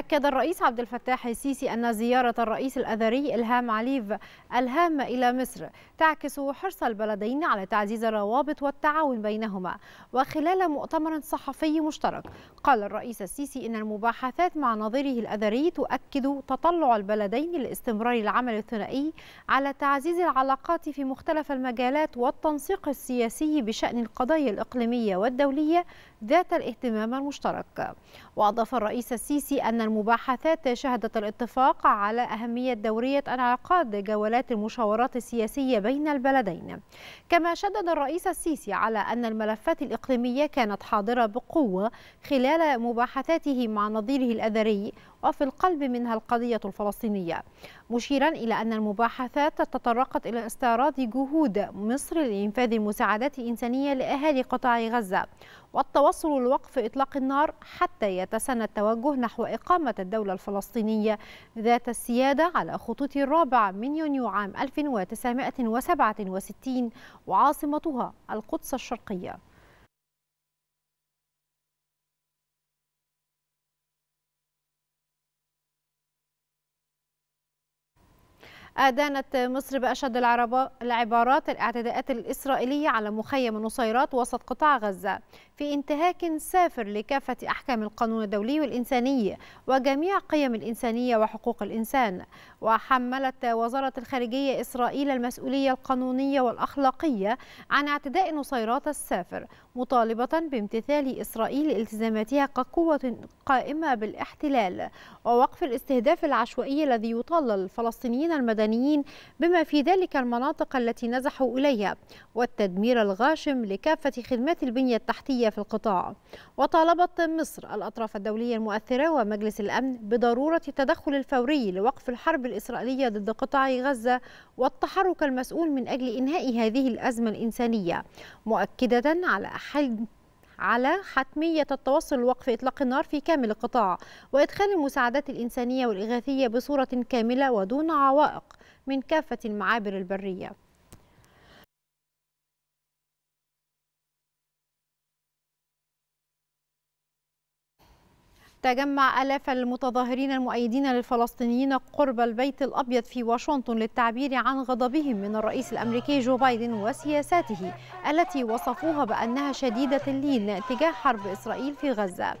أكد الرئيس عبد الفتاح السيسي أن زيارة الرئيس الأذري إلهام عليف الهامة إلى مصر تعكس حرص البلدين على تعزيز الروابط والتعاون بينهما وخلال مؤتمر صحفي مشترك قال الرئيس السيسي إن المباحثات مع نظيره الأذري تؤكد تطلع البلدين لاستمرار العمل الثنائي على تعزيز العلاقات في مختلف المجالات والتنسيق السياسي بشأن القضايا الإقليمية والدولية ذات الاهتمام المشترك وأضاف الرئيس السيسي أن المباحثات شهدت الاتفاق على أهمية دورية انعقاد جولات المشاورات السياسية بين البلدين كما شدد الرئيس السيسي على أن الملفات الإقليمية كانت حاضرة بقوة خلال مباحثاته مع نظيره الأذري وفي القلب منها القضية الفلسطينية مشيرا إلى أن المباحثات تطرقت إلى استعراض جهود مصر لإنفاذ مساعدات إنسانية لأهالي قطاع غزة والتوصل لوقف إطلاق النار حتى يتسنى التوجه نحو إقامة الدولة الفلسطينية ذات السيادة على خطوط الرابع من يونيو عام 1967 وعاصمتها القدس الشرقية أدانت مصر بأشد العبارات الاعتداءات الإسرائيلية على مخيم النصيرات وسط قطاع غزة في انتهاك سافر لكافة أحكام القانون الدولي والإنساني وجميع قيم الإنسانية وحقوق الإنسان وحملت وزارة الخارجية إسرائيل المسؤولية القانونية والأخلاقية عن اعتداء نصيرات السافر مطالبة بامتثال إسرائيل التزاماتها كقوة قائمة بالاحتلال ووقف الاستهداف العشوائي الذي يطال الفلسطينيين المدنيين المدنيين بما في ذلك المناطق التي نزحوا إليها والتدمير الغاشم لكافة خدمات البنية التحتية في القطاع وطالبت مصر الأطراف الدولية المؤثرة ومجلس الأمن بضرورة التدخل الفوري لوقف الحرب الإسرائيلية ضد قطاع غزة والتحرك المسؤول من أجل إنهاء هذه الأزمة الإنسانية مؤكدة على حل على حتمية التوصل لوقف إطلاق النار في كامل القطاع وإدخال المساعدات الإنسانية والإغاثية بصورة كاملة ودون عوائق من كافة المعابر البرية تجمع آلاف المتظاهرين المؤيدين للفلسطينيين قرب البيت الأبيض في واشنطن للتعبير عن غضبهم من الرئيس الأمريكي جو بايدن وسياساته التي وصفوها بأنها شديدة اللين تجاه حرب إسرائيل في غزة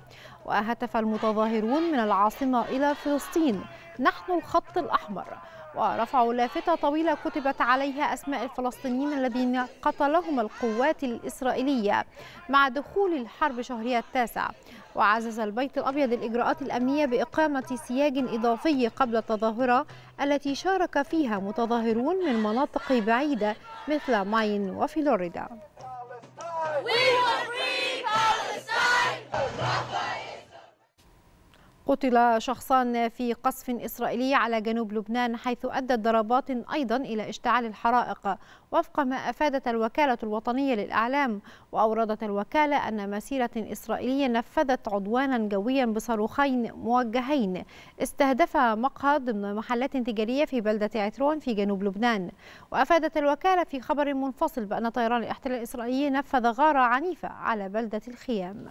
وهتف المتظاهرون من العاصمة إلى فلسطين نحن الخط الأحمر ورفعوا لافتة طويلة كتبت عليها أسماء الفلسطينيين الذين قتلهم القوات الإسرائيلية مع دخول الحرب شهرها التاسع وعزز البيت الأبيض الإجراءات الأمنية بإقامة سياج إضافي قبل التظاهرة التي شارك فيها متظاهرون من مناطق بعيدة مثل ماين وفلوريدا قتل شخصان في قصف إسرائيلي على جنوب لبنان حيث أدت ضربات أيضا إلى اشتعال الحرائق وفق ما أفادت الوكالة الوطنية للإعلام وأوردت الوكالة أن مسيرة إسرائيلية نفذت عدوانا جويا بصاروخين موجهين استهدف مقهى ضمن محلات تجارية في بلدة عترون في جنوب لبنان وأفادت الوكالة في خبر منفصل بأن طيران الاحتلال الإسرائيلي نفذ غارة عنيفة على بلدة الخيام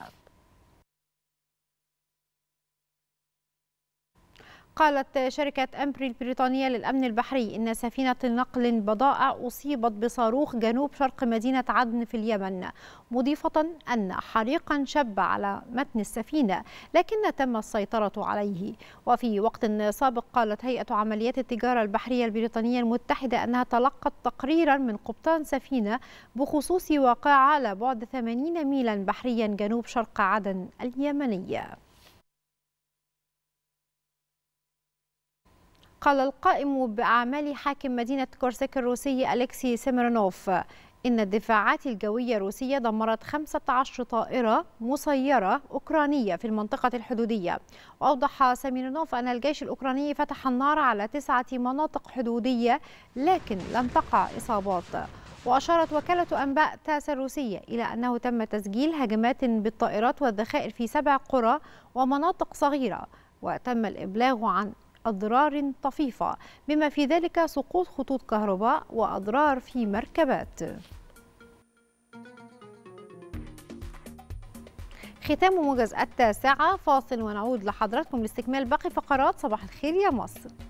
قالت شركة أمبري البريطانية للأمن البحري إن سفينة نقل بضائع أصيبت بصاروخ جنوب شرق مدينة عدن في اليمن مضيفة أن حريقا شب على متن السفينة لكن تم السيطرة عليه وفي وقت سابق قالت هيئة عمليات التجارة البحرية البريطانية المتحدة أنها تلقت تقريرا من قبطان سفينة بخصوص واقعة على بعد 80 ميلا بحريا جنوب شرق عدن اليمنية قال القائم بأعمال حاكم مدينة كورسك الروسي أليكسي سيميرونوف إن الدفاعات الجوية الروسية دمرت 15 طائرة مسيرة أوكرانية في المنطقة الحدودية وأوضح سيمرنوف أن الجيش الأوكراني فتح النار على تسعة مناطق حدودية لكن لم تقع إصابات وأشارت وكالة أنباء تاس الروسية إلى أنه تم تسجيل هجمات بالطائرات والذخائر في سبع قرى ومناطق صغيرة وتم الإبلاغ عن أضرار طفيفة بما في ذلك سقوط خطوط كهرباء وأضرار في مركبات ختام موجز التاسعة فاصل ونعود لحضراتكم لاستكمال باقي فقرات صباح الخير يا مصر